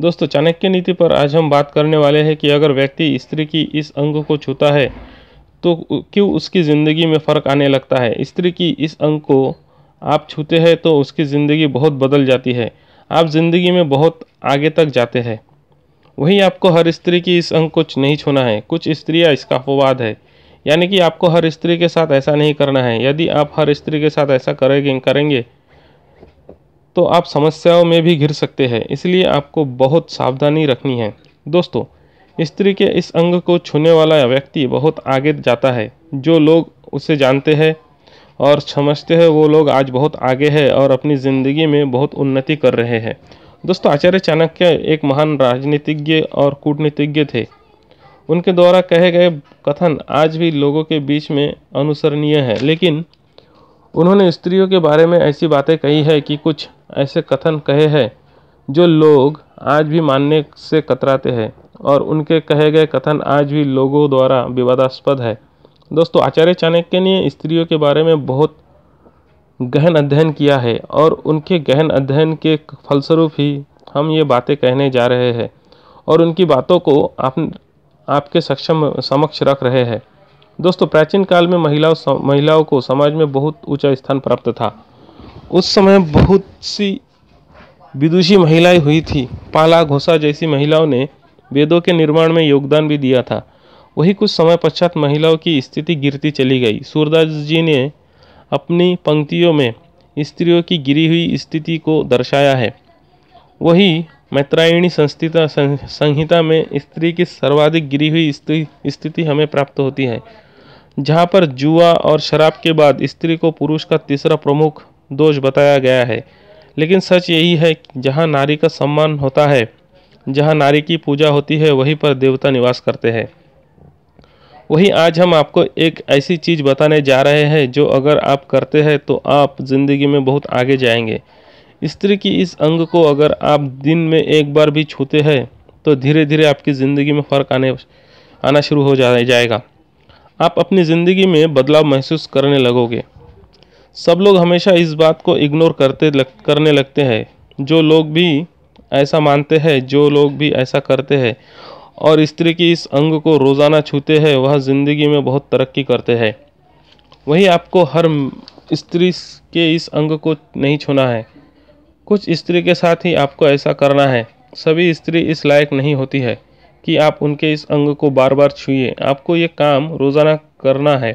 दोस्तों चाणक्य नीति पर आज हम बात करने वाले हैं कि अगर व्यक्ति स्त्री की इस अंग को छूता है तो क्यों उसकी ज़िंदगी में फ़र्क आने लगता है स्त्री की इस अंग को आप छूते हैं तो उसकी ज़िंदगी बहुत बदल जाती है आप ज़िंदगी में बहुत आगे तक जाते हैं वहीं आपको हर स्त्री की इस अंग को नहीं छूना है कुछ स्त्रियाँ इसका अपवाद है यानी कि आपको हर स्त्री के साथ ऐसा नहीं करना है यदि आप हर स्त्री के साथ ऐसा करेंगे करेंगे तो आप समस्याओं में भी घिर सकते हैं इसलिए आपको बहुत सावधानी रखनी है दोस्तों स्त्री के इस अंग को छूने वाला व्यक्ति बहुत आगे जाता है जो लोग उसे जानते हैं और समझते हैं वो लोग आज बहुत आगे हैं और अपनी ज़िंदगी में बहुत उन्नति कर रहे हैं दोस्तों आचार्य चाणक्य एक महान राजनीतिज्ञ और कूटनीतिज्ञ थे उनके द्वारा कहे गए कथन आज भी लोगों के बीच में अनुसरणीय है लेकिन उन्होंने स्त्रियों के बारे में ऐसी बातें कही है कि कुछ ऐसे कथन कहे हैं जो लोग आज भी मानने से कतराते हैं और उनके कहे गए कथन आज भी लोगों द्वारा विवादास्पद है दोस्तों आचार्य चाणक्य ने स्त्रियों के बारे में बहुत गहन अध्ययन किया है और उनके गहन अध्ययन के फलस्वरूप ही हम ये बातें कहने जा रहे हैं और उनकी बातों को आप आपके सक्षम समक्ष रख रहे हैं दोस्तों प्राचीन काल में महिलाओं महिलाओं को समाज में बहुत ऊंचा स्थान प्राप्त था उस समय बहुत सी विदुषी महिलाएं हुई थी पाला घोसा जैसी महिलाओं ने वेदों के निर्माण में योगदान भी दिया था वही कुछ समय पश्चात महिलाओं की स्थिति गिरती चली गई सूरदास जी ने अपनी पंक्तियों में स्त्रियों की गिरी हुई स्थिति को दर्शाया है वही मैत्रायणी संस्थिता संहिता में स्त्री की सर्वाधिक गिरी हुई स्थिति हमें प्राप्त होती है जहाँ पर जुआ और शराब के बाद स्त्री को पुरुष का तीसरा प्रमुख दोष बताया गया है लेकिन सच यही है जहाँ नारी का सम्मान होता है जहाँ नारी की पूजा होती है वहीं पर देवता निवास करते हैं वहीं आज हम आपको एक ऐसी चीज़ बताने जा रहे हैं जो अगर आप करते हैं तो आप ज़िंदगी में बहुत आगे जाएंगे स्त्री की इस अंग को अगर आप दिन में एक बार भी छूते हैं तो धीरे धीरे आपकी ज़िंदगी में फ़र्क आने आना शुरू हो जाएगा आप अपनी ज़िंदगी में बदलाव महसूस करने लगोगे सब लोग हमेशा इस बात को इग्नोर करते लग, करने लगते हैं जो लोग भी ऐसा मानते हैं जो लोग भी ऐसा करते हैं और स्त्री की इस अंग को रोज़ाना छूते हैं वह ज़िंदगी में बहुत तरक्की करते हैं वही आपको हर स्त्री के इस अंग को नहीं छूना है कुछ स्त्री के साथ ही आपको ऐसा करना है सभी स्त्री इस लायक नहीं होती है कि आप उनके इस अंग को बार बार छूए आपको ये काम रोज़ाना करना है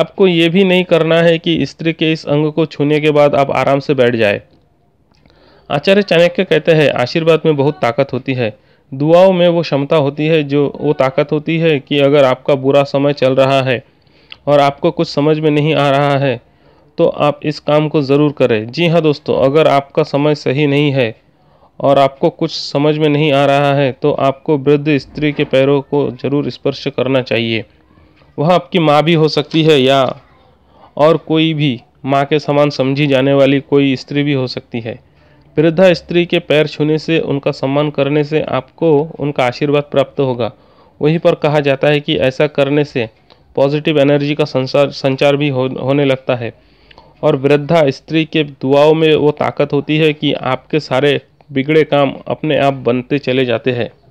आपको ये भी नहीं करना है कि स्त्री के इस अंग को छूने के बाद आप आराम से बैठ जाए आचार्य चाणक्य कहते हैं आशीर्वाद में बहुत ताकत होती है दुआओं में वो क्षमता होती है जो वो ताकत होती है कि अगर आपका बुरा समय चल रहा है और आपको कुछ समझ में नहीं आ रहा है तो आप इस काम को ज़रूर करें जी हाँ दोस्तों अगर आपका समय सही नहीं है और आपको कुछ समझ में नहीं आ रहा है तो आपको वृद्ध स्त्री के पैरों को जरूर स्पर्श करना चाहिए वह आपकी माँ भी हो सकती है या और कोई भी माँ के समान समझी जाने वाली कोई स्त्री भी हो सकती है वृद्धा स्त्री के पैर छूने से उनका सम्मान करने से आपको उनका आशीर्वाद प्राप्त होगा वहीं पर कहा जाता है कि ऐसा करने से पॉजिटिव एनर्जी का संसार संचार भी हो, होने लगता है और वृद्धा स्त्री के दुआओं में वो ताकत होती है कि आपके सारे बिगड़े काम अपने आप बनते चले जाते हैं